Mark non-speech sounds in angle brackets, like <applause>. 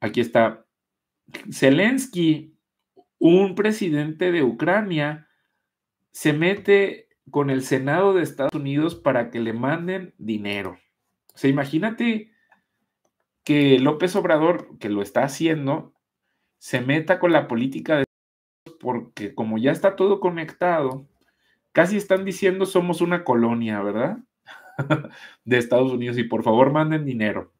Aquí está. Zelensky, un presidente de Ucrania, se mete con el Senado de Estados Unidos para que le manden dinero. O sea, imagínate que López Obrador, que lo está haciendo, se meta con la política de porque como ya está todo conectado, casi están diciendo somos una colonia, ¿verdad? <laughs> de Estados Unidos y por favor manden dinero.